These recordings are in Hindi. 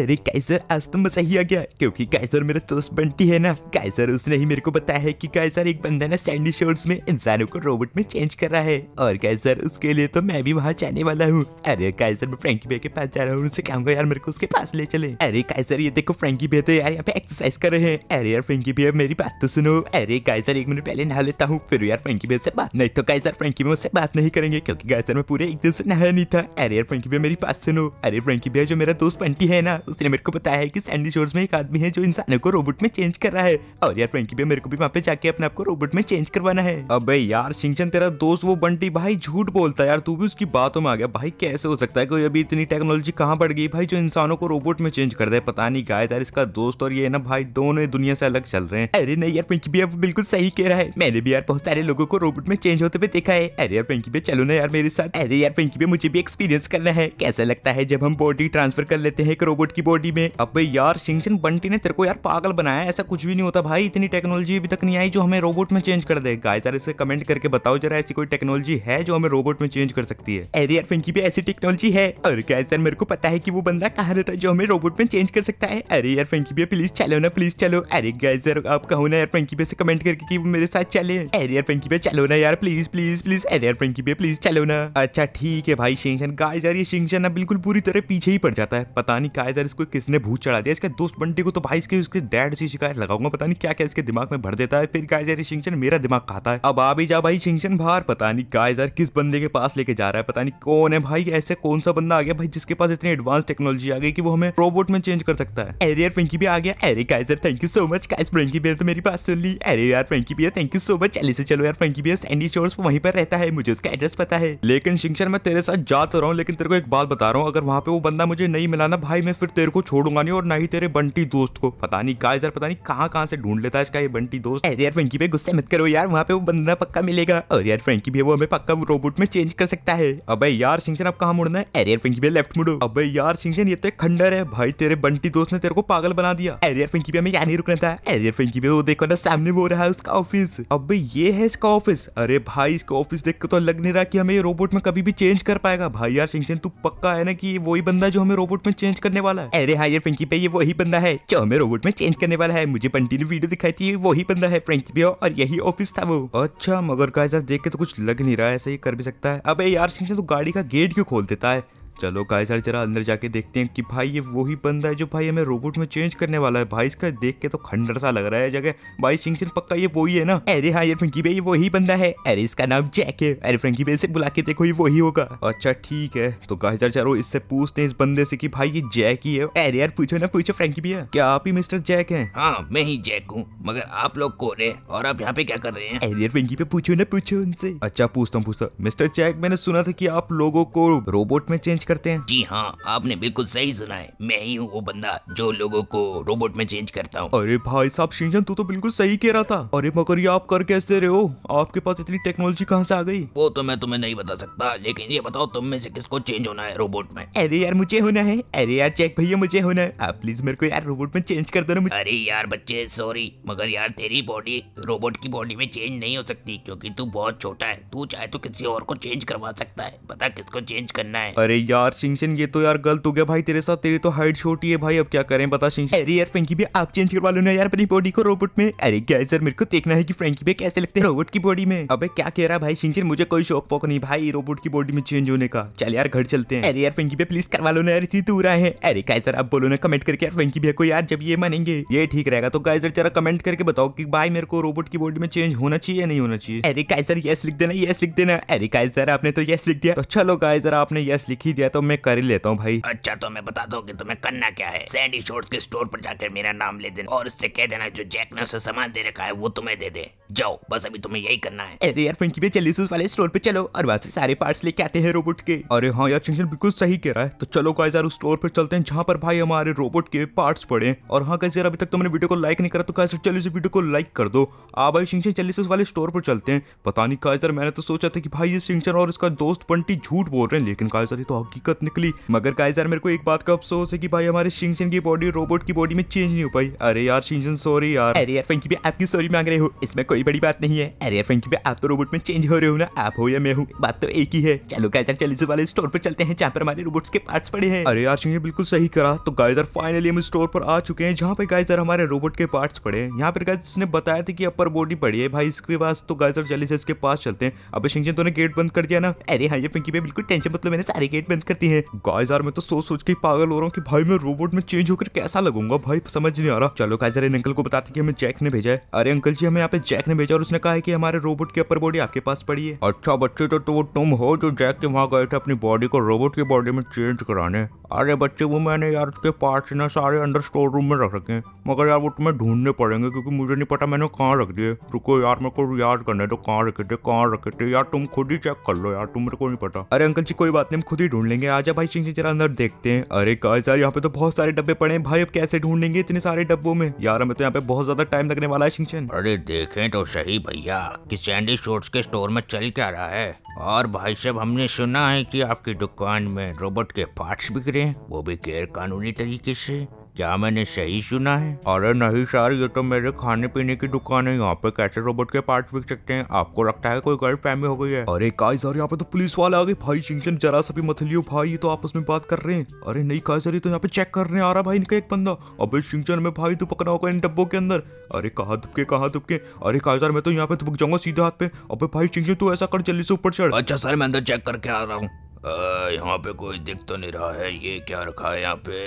अरे कैसर आज तो मजा ही आ गया क्योंकि कैसर मेरा दोस्त बंटी है ना कैसर उसने ही मेरे को बताया है कि कैसर एक बंदा ना सैंडी शोर्स में इंसानों को रोबोट में चेंज कर रहा है और कैसर उसके लिए तो मैं भी वहाँ जाने वाला हूँ अरे कैसर मैं फ्रेंकी भैया के पास जा रहा हूँ उनसे कहूंगा यार मेरे को उसके पास ले चले अरे कैसर ये देखो फ्रेंकी भैया तो यार यहाँ पे एक्सरसाइज कर रहे हैं अरे यार फ्रेंकी भैया मेरी बात तो सुनो अरे कैसर एक मिनट पहले नहा लेता हूँ फिर यार फ्रेंकी भैया से बात नहीं तो कैसर फ्रेंकी भैया उससे बात नहीं करेंगे क्योंकि कैसर में पूरे एक दिन से नहाया नहीं था अरे यार फ्रेंकी भैया मेरी बात सुनो अरे फ्रेंकी भैया जो मेरा दोस्त बंटी है ना उसने मेरे को बताया है कि सैंडी शोर्स में एक आदमी है जो इंसानों को रोबोट में चेंज कर रहा है और यार फ्रेंकी भी मेरे को भी वहाँ पे जाके अपने आपको रोबोट में चेंज करवाना है अब यार सिंचन तेरा दोस्त वो बंटी भाई झूठ बोलता है यार तू भी उसकी बातों में आ गया भाई कैसे हो सकता है कोई अभी इतनी टेक्नोलॉजी कहाँ बढ़ गई भाई जो इंसानों को रोबोट में चेंज कर दे पता नहीं गाय यार इसका दोस्त और ये ना भाई दोनों दुनिया से अलग चल रहे हैं अरे नहीं यार पिंकी भी अब बिल्कुल सही कह रहा है मैंने भी यार बहुत सारे लोगों को रोबोट में चेंज होते हुए देखा है अरे यार पिंकी भी चलो ना यार मेरे साथ अरे यार पिंकी भी मुझे भी एक्सपीरियंस करना है कैसा लगता है जब हम बॉडी ट्रांसफर कर लेते हैं एक रोबोट की की बॉडी में अबे यार सिंगशन बंटी ने तेरे को यार पागल बनाया ऐसा कुछ भी नहीं होता भाई इतनी टेक्नोलॉजी अभी तक नहीं आई जो हमें रोबोट में चेंज कर दे गाइस यार इसे कमेंट करके बताओ जरा ऐसी कोई टेक्नोलॉजी है जो हमें रोबोट में चेंज कर सकती है अरे यार फिंकी भी ऐसी टेक्नोलॉजी है और गाइस यार मेरे को पता है की वो बंदा कहा रहता है जो हमें रोबोट में चेंज कर सकता है अरे यार फिंकी भी प्लीज चलो ना प्लीज चलो अरे गाइस यार आप कहो ना यार फिंकी भी कमेंट करके कि मेरे साथ चले अरे यार फिंकी भी चलो ना यार प्लीज प्लीज प्लीज अरे यार फिंकी भी प्लीज चलो ना अच्छा ठीक है भाई सिंगशन गाइस यार ये सिंगशन ना बिल्कुल पूरी तरह पीछे ही पड़ जाता है पता नहीं गाइस यार इसको किसने भूत चढ़ा दिया इसके दोस्त बंटी को तो भाई इसके उसके डैड से शिकायत लगाऊंगा पता नहीं क्या क्या इसके दिमाग में भर देता है फिर गाइस यार शिंगचन मेरा दिमाग खाता है अब आ भी जा भाई शिंगचन बाहर पता नहीं गाइस यार किस बंदे के पास लेके जा रहा है पता नहीं कौन है भाई ऐसे कौन सा बंदा आ गया भाई जिसके पास इतनी एडवांस टेक्नोलॉजी आ गई की वो हमें रोबोट में चेंज कर सकता है अरे यार पिंकी भी आ गया अरे गाइस यार thank you so much guys Frankie भी तो मेरी पास सुन ली अरे यार फ्रेंकी भी थैंक यू सो मच चले से चलो यार फ्रेंकी भी सैंडी शोर्स वहीं पर रहता है मुझे उसका एड्रेस पता है लेकिन शिंगचन मैं तेरे साथ जा तो रहा हूँ लेकिन तेरे को एक बात बता रहा हूँ अगर वहाँ पे वो बंदा मुझे नहीं मिला ना भाई मैं फिर तेरे को छोड़ूंगा नहीं और ना ही तेरे बंटी दोस्त को पता नहीं गाय यार पता नहीं कहाँ कहाँ से ढूंढ लेता है इसका ये बंटी दोस्त अरे यार फ्रेंकी भाई गुस्से मत करो यार वहाँ पे वो बंदा पक्का मिलेगा और यार फ्रेंकी भाई वो हमें पक्का रोबोट में चेंज कर सकता है अब यार सिंह अब कहा मुड़ना है अरे यार फ्रेंकी भाई लेफ्ट मुड़ो अब यार सिंह ये तो एक खंडर है भाई तेरे बंटी दोस्त ने तेरे को पागल बना दिया अरे यार फ्रेंकी भाई हमें यहाँ नहीं रुकना था अरे यार फ्रेंकी भाई वो देखो ना सामने वो रहा है उसका ऑफिस अब ये है इसका ऑफिस अरे भाई इसका ऑफिस देख के तो लग नहीं रहा कि हमें ये रोबोट में कभी भी चेंज कर पाएगा भाई यार सिंह तू पक्का है ना कि वही बंदा जो हमें रोबोट में चेंज करने वाला वाला अरे हाँ ये फ्रेंकी भाई ये वही बंदा है जो हमें रोबोट में चेंज करने वाला है मुझे पंटी ने वीडियो दिखाई थी वही बंदा है फ्रेंकी पे और यही ऑफिस था वो अच्छा मगर का देख के तो कुछ लग नहीं रहा है ऐसा ही कर भी सकता है अब यार सिंह तो गाड़ी का गेट क्यों खोल देता है चलो गाइस यार जरा अंदर जाके देखते हैं कि भाई ये वही बंदा है जो भाई हमें रोबोट में चेंज करने वाला है भाई इसका देख के तो खंडर सा लग रहा है जगह भाई सिंह पक्का ये वही है ना अरे हाँ ये फ्रेंकी भाई ये वही बंदा है अरे इसका नाम जैक है अरे फ्रेंकी भाई इसे बुला के देखो ये वही होगा अच्छा ठीक है तो गाइस यार चलो इससे पूछते हैं इस बंदे से की भाई ये जैक ही है अरे यार पूछो ना पूछो फ्रेंकी भैया क्या आप ही मिस्टर जैक है हाँ मैं ही जैक हूँ मगर आप लोग को रहे और आप यहाँ पे क्या कर रहे हैं अरे यार फ्रेंकी पे पूछो ना पूछो उनसे अच्छा पूछता हूँ पूछता मिस्टर जैक मैंने सुना था की आप लोगो को रोबोट में चेंज करते हैं जी हाँ आपने बिल्कुल सही सुना है मैं ही हूँ वो बंदा जो लोगो को रोबोट में चेंज करता हूँ अरे भाई साहब शिंजन तू तो बिल्कुल सही कह रहा था अरे मगर ये आप कर कैसे रहे हो आपके पास इतनी टेक्नोलॉजी कहाँ से आ गई वो तो मैं तुम्हें नहीं बता सकता लेकिन ये बताओ तुम में से किसको चेंज होना है रोबोट में अरे यार मुझे होना है अरे यार चेक भैया मुझे होना है आप प्लीज मेरे को यार रोबोट में चेंज कर दो अरे यार बच्चे सॉरी मगर यार तेरी बॉडी रोबोट की बॉडी में चेंज नहीं हो सकती क्योंकि तू बहुत छोटा है तू चाहे तो किसी और को चेंज करवा सकता है पता किसको चेंज करना है अरे यार यार शिंचन ये तो यार गलत हो गया भाई तेरे साथ तेरी तो हाइट छोटी है भाई अब क्या करें बता सिंह अरे यार फ्रेंकी भी आप चेंज करवा लो ना यार अपनी बॉडी को रोबोट में अरे क्या सर मेरे को देखना है कि फ्रेंकी भी कैसे लगते हैं रोबोट की बॉडी में अब क्या कह रहा है भाई शिंचन मुझे कोई शौक पोक नहीं भाई रोबोट की बॉडी में चेंज होने का चल यार घर चलते हैं अरे यार फ्रेंकी भी प्लीज करवा लो ना यार इसी दूर आए हैं अरे क्या सर आप बोलो ना कमेंट करके यार फ्रेंकी भी को यार जब ये मानेंगे ये ठीक रहेगा तो गाइजर जरा कमेंट करके बताओ कि भाई मेरे को रोबोट की बॉडी में चेंज होना चाहिए या नहीं होना चाहिए अरे काय यस लिख देना यस लिख देना अरे काय आपने तो यस लिख दिया तो चलो काय आपने यस लिख ही दिया तो मैं कर ही लेता हूँ भाई अच्छा तो मैं बता हूँ कि तुम्हें करना क्या है सैंडी शोर्ट्स के स्टोर पर जाकर मेरा नाम ले देना और उससे कह देना जो जैक ने उसे सामान दे रखा है वो तुम्हें दे दे जाओ बस अभी तुम्हें यही करना है अरे यार फंकी भैया चलिए वाले स्टोर पे चलो और वहाँ से सारे पार्ट्स लेके आते हैं रोबोट के अरे हाँ यार चिंशन बिल्कुल सही कह रहा है तो चलो गाइस यार उस स्टोर पे चलते हैं जहाँ पर भाई हमारे रोबोट के पार्ट्स पड़े और हाँ कैसे यार अभी तक तुमने तो वीडियो को लाइक नहीं करा तो कैसे चलिए वीडियो को लाइक कर दो आ भाई सिंचन चलिए उस वाले स्टोर पर चलते हैं पता नहीं गाइस यार मैंने तो सोचा था कि भाई ये सिंचन और इसका दोस्त पंटी झूठ बोल रहे हैं लेकिन गाइस तो हकीकत निकली मगर गाइस यार मेरे को एक बात का अफसोस है कि भाई हमारे सिंचन की बॉडी रोबोट की बॉडी में चेंज नहीं हो पाई अरे यार सिंचन सॉरी यार अरे यार फंकी भी आपकी सॉरी मांग रहे हो इसमें कोई कोई बड़ी बात नहीं है अरे फ्रेंड की आप तो रोबोट में चेंज हो रहे हो ना आप हो या मैं हूँ बात तो एक ही है चलो गाइजर चालीस वाले स्टोर पर चलते हैं जहाँ पर हमारे रोबोट्स के पार्ट्स पड़े हैं अरे यार ने बिल्कुल सही करा तो गाइजर फाइनली हम स्टोर पर आ चुके हैं जहाँ पे गाइजर हमारे रोबोट के पार्ट्स पड़े हैं यहाँ पर गाइज उसने बताया था की अपर बॉडी पड़ी है भाई इसके पास तो गाइजर चालीस के पास चलते हैं अब सिंह तो ने गेट बंद कर दिया ना अरे हाँ ये पिंकी भाई बिल्कुल टेंशन मतलब मैंने सारे गेट बंद कर दिए हैं गाइजर मैं तो सोच सोच के पागल हो रहा हूँ की भाई मैं रोबोट में चेंज होकर कैसा लगूंगा भाई समझ नहीं आ रहा चलो गाइजर इन अंकल को बताते हमें जैक ने भेजा है अरे अंकल जी हमें यहाँ पे जैक ने भेजा और उसने कहा है कि हमारे रोबोट की अपर बॉडी आपके पास पड़ी है अच्छा बच्चे तो, तो वो तुम हो जो जैक के वहाँ गए थे अपनी बॉडी को रोबोट की बॉडी में चेंज कराने अरे बच्चे वो मैंने यार उसके पार्ट ना सारे अंडर स्टोर रूम में रख रखे हैं मगर यार वो तुम्हें ढूंढने पड़ेंगे क्योंकि मुझे नहीं पता मैंने कहाँ रख दिए रुको यार मेरे को याद करने तो कहाँ रखे थे कहाँ रखे थे यार तुम खुद ही चेक कर लो यार तुम मेरे को नहीं पता अरे अंकल जी कोई बात नहीं हम खुद ही ढूंढ लेंगे आजा भाई चिंग जरा अंदर देखते हैं अरे कहा यार यहाँ पे तो बहुत सारे डब्बे पड़े हैं भाई अब कैसे ढूंढेंगे इतने सारे डब्बों में यार हमें तो यहाँ पे बहुत ज्यादा टाइम लगने वाला है सिंह अरे देखें तो तो सही भैया कि सैंडी शोर्ट्स के स्टोर में चल क्या रहा है और भाई साहब हमने सुना है कि आपकी दुकान में रोबोट के पार्ट्स बिक रहे हैं वो भी गैर कानूनी तरीके से क्या मैंने सही सुना है अरे नहीं सर ये तो मेरे खाने पीने की दुकान है यहाँ पे कैसे रोबोट के पार्ट बिक सकते हैं आपको लगता है कोई गलत फहमी हो गई है अरे का सर यहाँ पे तो पुलिस वाले आ गए भाई शिंगशन जरा सभी भी भाई ये तो आपस में बात कर रहे हैं अरे नहीं काय सर ये तो यहाँ पे चेक करने आ रहा भाई इनका एक बंदा अबे शिंगशन में भाई तू पकड़ा होगा इन डब्बों के अंदर अरे कहा दुबके कहा दुबके अरे काय सर मैं तो यहाँ पे दुबक तो जाऊंगा सीधा हाथ पे अबे भाई शिंगशन तू ऐसा कर जल्दी से ऊपर चढ़ अच्छा सर मैं अंदर चेक करके आ रहा हूँ यहाँ पे कोई दिख तो नहीं रहा है ये क्या रखा है यहाँ पे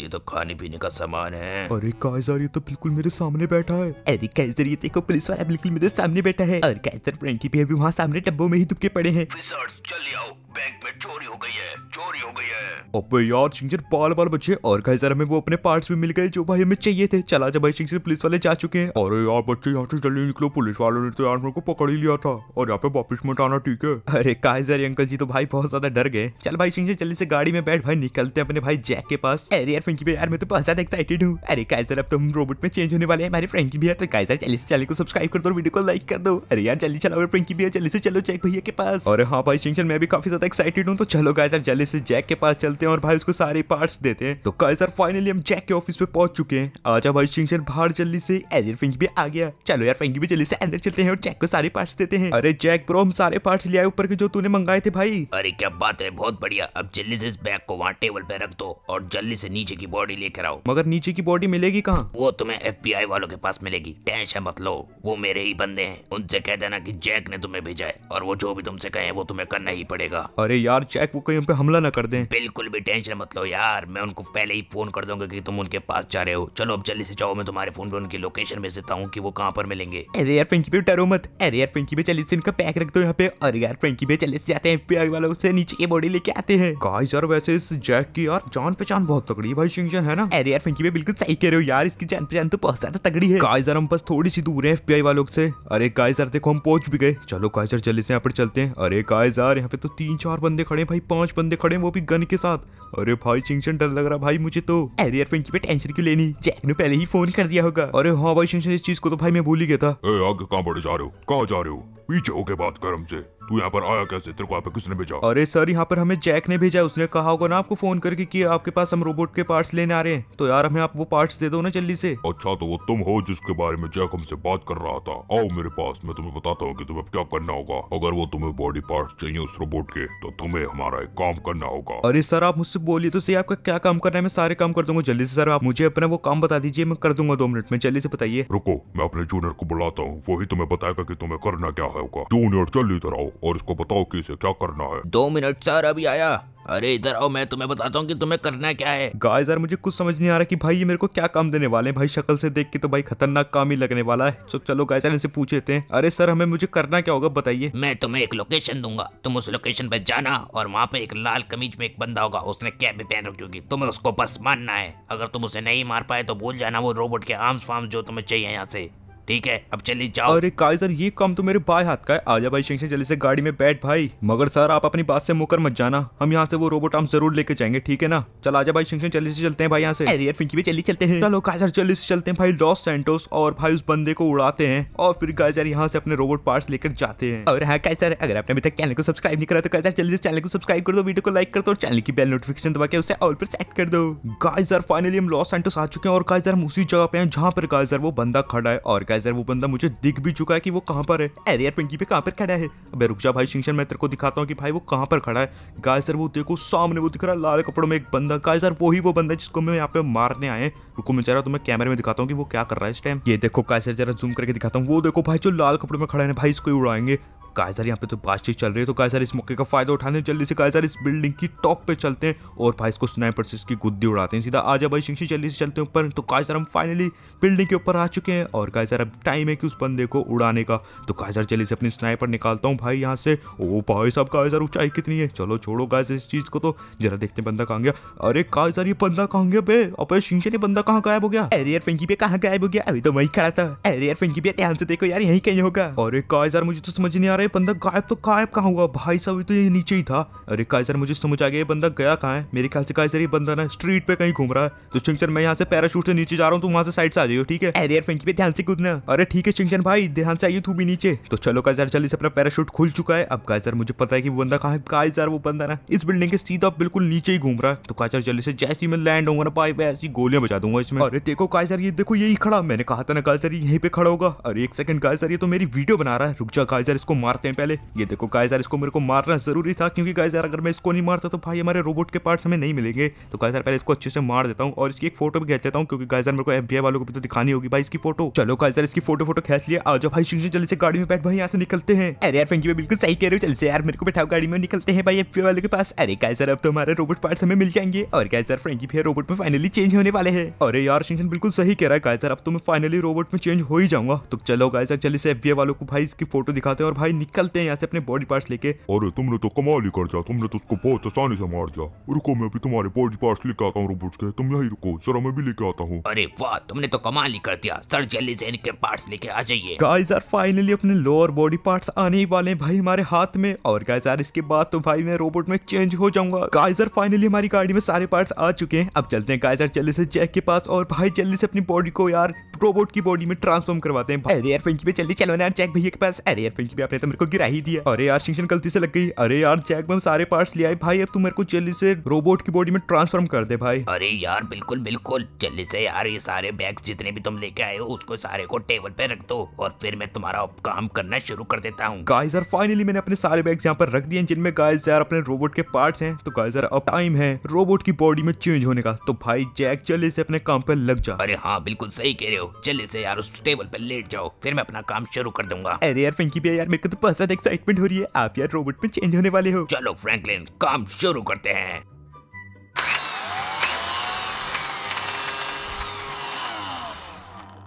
ये तो खाने पीने का सामान है अरे कायजर ये तो बिल्कुल मेरे सामने बैठा है अरे कायजर ये देखो पुलिस वाला बिल्कुल मेरे सामने बैठा है और कायजर फ्रेंकी भी अभी वहाँ सामने डब्बों में ही दुबके पड़े हैं चल आओ बैंक में चोरी हो गई है चोरी हो गई है अबे यार शिंगचन बाल बाल बचे और कई जरा हमें वो अपने पार्ट्स भी मिल गए जो भाई हमें चाहिए थे चला जा भाई शिंगचन पुलिस वाले जा चुके हैं और यार बच्चे यहाँ से जल्दी निकलो पुलिस वालों ने तो यार मेरे को पकड़ ही लिया था और यहाँ पे वापिस मत आना ठीक है अरे काइजर अंकल जी तो भाई बहुत ज्यादा डर गए चल भाई सिंह जल्दी से गाड़ी में बैठ भाई निकलते हैं अपने भाई जैक के पास अरे यार फ्रेंकी भैया यार मैं तो बहुत ज्यादा एक्साइटेड हूँ अरे काइजर अब तुम तो रोबोट में चेंज होने वाले हैं हमारे फ्रेंकी भैया तो काइजर जल्दी से चैनल को सब्सक्राइब कर दो वीडियो को लाइक कर दो अरे यार जल्दी चलाओ फ्रेंकी भैया जल्दी से चलो जैक भैया के पास और हाँ भाई शिंगचन मैं भी काफी ज़्यादा एक्साइटेड हूँ तो चलो गाइजर जल्दी से जैक के पास चलते हैं और भाई उसको सारे पार्ट्स देते हैं तो गाइजर फाइनली हम जैक के ऑफिस पे पहुंच चुके हैं आजा भाई शिंगशन बाहर जल्दी से एजर फिंग भी आ गया चलो यार फिंग भी जल्दी से अंदर चलते हैं और जैक को सारे पार्ट्स देते हैं अरे जैक ब्रो हम सारे पार्ट्स लिया ऊपर के जो तूने मंगाए थे भाई अरे क्या बात है बहुत बढ़िया अब जल्दी से इस बैग को वहाँ टेबल पे रख दो और जल्दी से नीचे की बॉडी लेकर आओ मगर नीचे की बॉडी मिलेगी कहाँ वो तुम्हें एफ वालों के पास मिलेगी टेंशन मत लो वो मेरे ही बंदे हैं उनसे कह देना की जैक ने तुम्हें भेजा है और वो जो भी तुमसे कहे वो तुम्हें करना ही पड़ेगा अरे यार चेक वो कहीं पे हमला ना कर दें बिल्कुल भी टेंशन मत लो यार मैं उनको पहले ही फोन कर दूंगा कि तुम उनके पास जा रहे हो चलो अब जल्दी से जाओ मैं तुम्हारे फोन पे उनकी लोकेशन भेज देता हूँ की वो कहाँ पर मिलेंगे अरे यार फ्रेंकी पे डरो मत अरे यार फ्रेंकी पे चलिए इनका पैक रख दो यहाँ पे अरे यार फ्रेंकी भी चले जाते हैं आई वालों से नीचे की बॉडी लेके आते हैं गाइस यार वैसे इस जैक की यार जान पहचान बहुत तगड़ी है भाई शिंगजन है ना अरे यार फ्रेंकी पे बिल्कुल सही कह रहे हो यार इसकी जान पहचान तो बहुत ज्यादा तगड़ी है गाइस यार हम बस थोड़ी सी दूर है आई वालों से अरे गाइस यार देखो हम पहुंच भी गए चलो गाइस यार जल्दी से यहाँ पर चलते हैं अरे गाइस यार यहाँ पे तो तीन चार बंदे खड़े भाई पांच बंदे खड़े वो भी गन के साथ अरे भाई चिंशन डर लग रहा भाई मुझे तो अरे यार पे टेंशन क्यों लेनी जैक ने पहले ही फोन कर दिया होगा अरे हाँ भाई चिंगचन इस चीज को तो भाई मैं भूल ही गया था ए, आगे कहाँ बढ़े जा रहे हो कहाँ जा रहे हो पीछे होके बात कर हमसे तू यहाँ पर आया कैसे तेरे को पे किसने भेजा अरे सर यहाँ पर हमें जैक ने भेजा उसने कहा होगा ना आपको फोन करके कि आपके पास हम रोबोट के पार्ट्स लेने आ रहे हैं तो यार हमें आप वो पार्ट्स दे दो ना जल्दी से अच्छा तो वो तुम हो जिसके बारे में जैक हमसे बात कर रहा था आओ मेरे पास मैं तुम्हें बताता हूँ की तुम्हें क्या करना होगा अगर वो तुम्हें बॉडी पार्ट चाहिए उस रोबोट के तो तुम्हें हमारा एक काम करना होगा अरे सर आप मुझसे बोलिए तो सही आपका क्या काम करना है मैं सारे काम कर दूंगा जल्दी से सर आप मुझे अपना वो काम बता दीजिए मैं कर दूंगा दो मिनट में जल्दी से बताइए रुको मैं अपने जूनियर को बुलाता हूँ वही तुम्हें बताएगा की तुम्हें करना क्या होगा मिनट चल इधर आओ और इसको बताओ कि इसे क्या करना है दो मिनट सर अभी आया अरे इधर आओ मैं तुम्हें बताता हूँ कि तुम्हें करना क्या है गाय यार मुझे कुछ समझ नहीं आ रहा कि भाई ये मेरे को क्या काम देने वाले हैं भाई शक्ल से देख के तो भाई खतरनाक काम ही लगने वाला है तो चलो गाय सर इनसे पूछ लेते हैं अरे सर हमें मुझे करना क्या होगा बताइए मैं तुम्हें एक लोकेशन दूंगा तुम उस लोकेशन पर जाना और वहाँ पे एक लाल कमीज में एक बंदा होगा उसने क्या भी पहन रखी होगी तुम्हें उसको बस मानना है अगर तुम उसे नहीं मार पाए तो भूल जाना वो रोबोट के आर्म्स फार्म जो तुम्हें चाहिए यहाँ से ठीक है अब चले जाओ अरे कायजर ये काम तो मेरे बाय हाथ का है आजा भाई शिंगशन जल्दी से गाड़ी में बैठ भाई मगर सर आप अपनी बात से मुकर मत जाना हम यहाँ से वो रोबोट आम जरूर लेके जाएंगे ठीक है ना चल आजा भाई शिंगशन जल्दी से चलते हैं भाई यहाँ से अरे फिंकी भी चली चलते हैं चलो कायजर जल्दी से चलते हैं भाई लॉस सेंटोस और भाई उस बंदे को उड़ाते हैं और फिर कायजर यहाँ से अपने रोबोट पार्ट लेकर जाते हैं और हाँ कायजर अगर आपने अभी तक चैनल को सब्सक्राइब नहीं करा तो कायजर जल्दी से चैनल को सब्सक्राइब कर दो वीडियो को लाइक कर दो और चैनल की बेल नोटिफिकेशन दबा के उसे ऑल पर सेट कर दो गाइजर फाइनली हम लॉस सेंटोस आ चुके हैं और कायजर हम उसी जगह पे हैं जहाँ पर कायजर वो बंदा खड़ा है और कायजर गाइस यार वो बंदा मुझे दिख भी चुका है कि वो कहाँ पर है अरे यार पिंकी पे कहाँ पर खड़ा है अबे रुक जा भाई शिंगशन मैं तेरे को दिखाता हूँ कि भाई वो कहाँ पर खड़ा है गाइस यार वो देखो सामने वो दिख रहा है लाल कपड़ों में एक बंदा गाइस यार वही वो बंदा जिसको मैं यहाँ पे मारने आए रुको मैं जरा तुम्हें तो कैमरे में दिखाता हूँ कि वो क्या कर रहा है इस टाइम ये देखो गाइस यार जरा जूम करके दिखाता हूँ वो देखो भाई जो लाल कपड़ों में खड़ा है भाई इसको उड़ाएंगे कायसर यहाँ पे तो बातचीत चल रही है तो कायसर इस मौके का फायदा उठाने जल्दी से काय इस बिल्डिंग की टॉप पे चलते हैं और भाई इसको स्नाइपर से इसकी गुद्दी उड़ाते हैं सीधा आजा भाई शिक्षी जल्दी से चलते हैं ऊपर तो कायसर हम फाइनली बिल्डिंग के ऊपर आ चुके हैं और कायसर अब टाइम है कि उस बंदे को उड़ाने का तो कायसर जल्दी से अपनी स्नाइपर निकालता हूँ भाई यहाँ से ओ भाई साहब कायसर ऊंचाई कितनी है चलो छोड़ो काय इस चीज़ को तो जरा देखते बंदा कहाँ गया अरे कायसर ये बंदा कहाँ गया बे अब शिंगशी ने बंदा कहाँ गायब हो गया अरे यार फिंकी पे कहाँ गायब हो गया अभी तो वही खड़ा था अरे यार फिंकी पे ध्यान से देखो यार यही कहीं होगा और कायसर मुझे तो समझ नहीं आ रहा अरे बंदा गायब तो गायब कहाँ हुआ भाई साहब तो ये नीचे ही था अरे कायसर मुझे समझ आ गया ये बंदा गया कहाँ है मेरे ख्याल से कायसर ये बंदा ना स्ट्रीट पे कहीं घूम रहा है तो चिंचन मैं यहाँ से पैराशूट से नीचे जा रहा हूँ तो वहाँ से साइड से आ जाइए ठीक है अरे यार पे ध्यान से कूदना अरे ठीक है चिंचन भाई ध्यान से आइए तू भी नीचे तो चलो कायसर जल्दी से अपना पैराशूट खुल चुका है अब कायसर मुझे पता है कि वो बंदा कहाँ है कायसर वो बंदा ना इस बिल्डिंग के सीधा बिल्कुल नीचे ही घूम रहा है तो कायसर जल्दी से जैसी मैं लैंड होगा ना पाई ऐसी गोलियां बचा दूंगा इसमें अरे देखो कायसर ये देखो यही खड़ा मैंने कहा था ना कायसर यहीं पे खड़ा होगा अरे एक सेकंड कायसर ये तो मेरी वीडियो बना रहा है रुक जा कायसर इसको मार मारते हैं पहले ये देखो गाइस यार इसको मेरे को मारना जरूरी था क्योंकि गाइस यार अगर मैं इसको नहीं मारता तो भाई हमारे रोबोट के पार्ट्स हमें नहीं मिलेंगे तो गाइस यार पहले इसको अच्छे से मार देता हूँ और इसकी एक फोटो भी खेच देता हूँ क्योंकि गाइस यार मेरे को एफबीआई वालों को भी तो दिखानी होगी भाई इसकी फोटो चलो गाइस यार इसकी फोटो फोटो खेच लिया आ जाओ भाई शीशे जल्दी से गाड़ी में बैठ भाई यहाँ से निकलते हैं अरे यार फैंकी बिल्कुल सही कह रहे हो चल से यार मेरे को बैठा गाड़ी में निकलते हैं भाई एफ वाले के पास अरे गाइस यार अब तो हमारे रोबोट पार्ट हमें मिल जाएंगे और गाइस यार फ्रेंकी फिर रोबोट में फाइनली चेंज होने वाले हैं अरे यार शिंग बिल्कुल सही कह रहा है गाइस यार अब तो मैं फाइनली रोबोट में चेंज हो ही जाऊंगा तो चलो गाइस यार जल्दी से एफ वालों को भाई इसकी फोटो दिखाते हैं और भाई निकलते हैं यहाँ से अपने बॉडी पार्ट्स लेके अरे तुमने तो कमाल ही कर दिया तुमने तो उसको बहुत आसानी से मार दिया रुको मैं अभी तुम्हारे बॉडी पार्ट्स लेके आता हूँ रोबोट के तुम यही रुको सर मैं भी लेके आता हूँ अरे वाह तुमने तो कमाल ही कर दिया सर जल्दी से इनके पार्ट्स लेके आ जाइए गाइस यार फाइनली अपने लोअर बॉडी पार्ट्स आने ही वाले हैं भाई हमारे हाथ में और गाइस यार इसके बाद तो भाई मैं रोबोट में चेंज हो जाऊंगा गाइस यार फाइनली हमारी गाड़ी में सारे पार्ट्स आ चुके हैं अब चलते हैं गाइस यार जल्दी से जैक के पास और भाई जल्दी से अपनी बॉडी को यार रोबोट की बॉडी में ट्रांसफॉर्म करवाते हैं अरे यार पिंकी भी चलिए चलो यार जैक भैया के पास अरे यार पिंकी पे आपने तो मेरे को गिरा ही दिया अरे यार शिक्षण गलती से लग गई अरे यार जैक में सारे पार्ट्स लिया भाई अब तू मेरे को जल्दी से रोबोट की बॉडी में ट्रांसफॉर्म कर दे भाई अरे यार बिल्कुल बिल्कुल जल्दी से यार ये सारे बैग जितने भी तुम लेके आए हो उसको सारे को टेबल पे रख दो और फिर मैं तुम्हारा काम करना शुरू कर देता हूँ गाइस यार फाइनली मैंने अपने सारे बैग यहाँ पर रख दिए जिनमें गाइस यार अपने रोबोट के पार्ट है तो गाइस यार अब टाइम है रोबोट की बॉडी में चेंज होने का तो भाई जैक जल्दी से अपने काम पर लग जाओ अरे हाँ बिल्कुल सही कह रहे हो जल्दी से यार उस टेबल पर लेट जाओ फिर मैं अपना काम शुरू कर दूंगा अरे यार फिंकी भैया यार मेरे को तो बहुत ज्यादा एक्साइटमेंट हो रही है आप यार रोबोट में चेंज होने वाले हो चलो फ्रैंकलिन काम शुरू करते हैं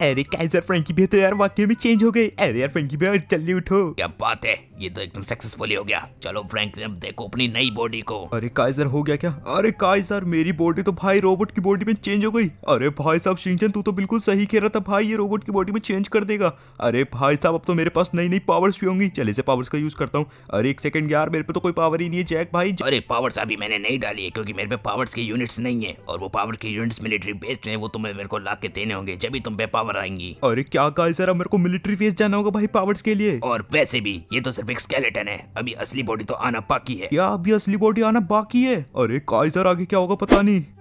अरे कैसे फ्रेंकी भैया तो यार वाकई में चेंज हो गए अरे यार फ्रेंकी भैया जल्दी उठो क्या बात है ये तो एकदम सक्सेसफुली हो गया चलो फ्रेंक अब देखो अपनी नई बॉडी को अरे काइजर हो गया क्या अरे काइजर मेरी बॉडी तो भाई रोबोट की बॉडी में चेंज हो गई अरे भाई साहब सिंचन तू तो बिल्कुल सही कह रहा था भाई ये रोबोट की बॉडी में चेंज कर देगा अरे भाई साहब अब तो मेरे पास नई नई पावर्स भी होंगी चले से पावर्स का यूज करता हूँ अरे एक सेकंड यार मेरे पे तो कोई पावर ही नहीं है जैक भाई अरे पावर्स अभी मैंने नहीं डाली है क्योंकि मेरे पे पावर्स के यूनिट्स नहीं है और वो पावर के यूनिट्स मिलिट्री बेस्ड है वो तुम्हें मेरे को ला के देने होंगे जब भी तुम पे पावर पावर आएंगी अरे क्या कहा सर मेरे को मिलिट्री फेस जाना होगा भाई पावर्स के लिए और वैसे भी ये तो सिर्फ एक स्केलेटन है अभी असली बॉडी तो आना बाकी है क्या अभी असली बॉडी आना बाकी है अरे काइजर आगे क्या होगा पता नहीं